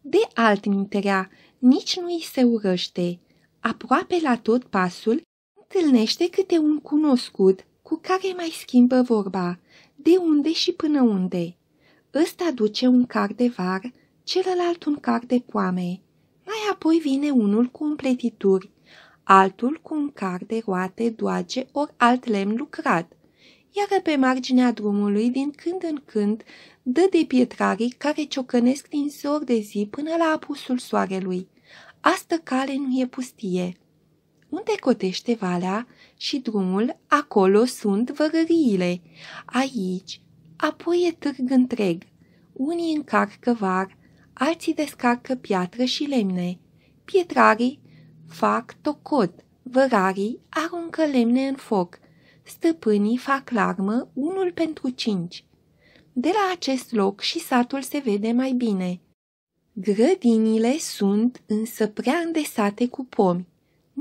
De minterea, nici nu îi se urăște. Aproape la tot pasul, întâlnește câte un cunoscut cu care mai schimbă vorba, de unde și până unde. Ăsta duce un car de var, celălalt un car de coame. Mai apoi vine unul cu împletituri, altul cu un car de roate, doage ori alt lemn lucrat. Iar pe marginea drumului, din când în când, dă de pietrarii care ciocănesc din zor de zi până la apusul soarelui. Astă cale nu e pustie. Unde cotește valea, și drumul, acolo sunt vărăriile. Aici, apoi e târg întreg. Unii încarcă var, alții descarcă piatră și lemne. Pietrarii fac tocot, vărarii aruncă lemne în foc, stăpânii fac larmă unul pentru cinci. De la acest loc și satul se vede mai bine. Grădinile sunt însă prea îndesate cu pomi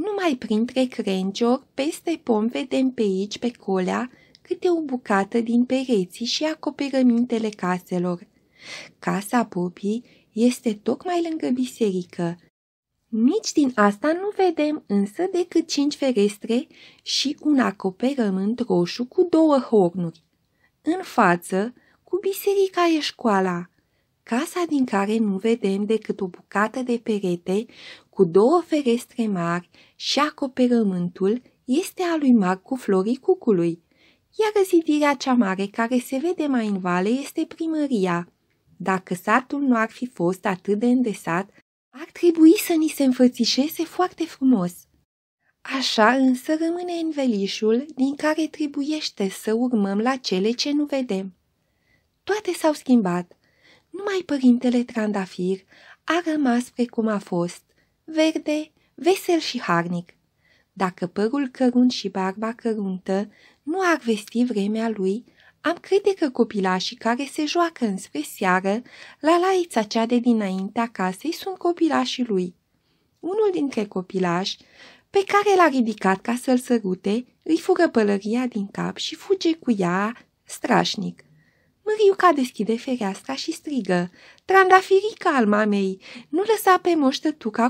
numai printre crengiori, peste pompe de aici pe colea, câte o bucată din pereții și acoperămintele caselor. Casa popii este tocmai lângă biserică. Nici din asta nu vedem însă decât cinci ferestre și un acoperământ roșu cu două hornuri. În față, cu biserica e școala, casa din care nu vedem decât o bucată de perete cu două ferestre mari și acoperământul este a lui Marcu Florii Cucului, iar zidirea cea mare care se vede mai în vale este primăria. Dacă satul nu ar fi fost atât de îndesat, ar trebui să ni se înfățișeze foarte frumos. Așa însă rămâne învelișul din care trebuiește să urmăm la cele ce nu vedem. Toate s-au schimbat. Numai părintele Trandafir a rămas precum a fost verde, vesel și harnic. Dacă părul cărunt și barba căruntă nu ar vesti vremea lui, am crede că copilașii care se joacă înspre seară la laița cea de dinaintea casei sunt copilașii lui. Unul dintre copilași, pe care l-a ridicat ca să-l sărute, îi fură pălăria din cap și fuge cu ea strașnic. Măriuca deschide fereastra și strigă, Trandafirica al mamei, nu lăsa pe moș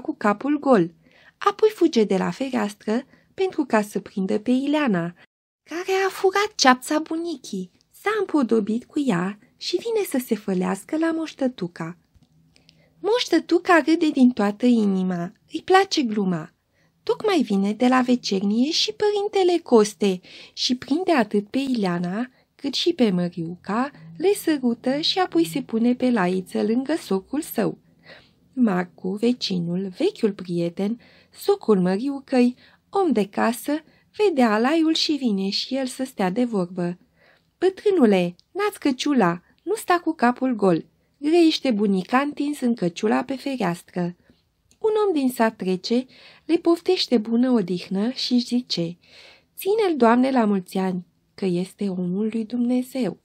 cu capul gol. Apoi fuge de la fereastră pentru ca să prindă pe Ileana, care a furat ceapța bunicii, s-a împodobit cu ea și vine să se fălească la moștătuca. Moștătuca râde din toată inima, îi place gluma. Tocmai vine de la vecernie și părintele Coste și prinde atât pe Ileana, cât și pe Măriuca, le sărută și apoi se pune pe laiță lângă socul său. Marcu, vecinul, vechiul prieten, socul Măriucăi, om de casă, vede alaiul și vine și el să stea de vorbă. Pătrânule, n-ați căciula, nu sta cu capul gol. Grăiește bunica întins în căciula pe fereastră. Un om din sat trece, le poftește bună odihnă și zice, Ține-l, Doamne, la mulți ani! că este omul lui Dumnezeu.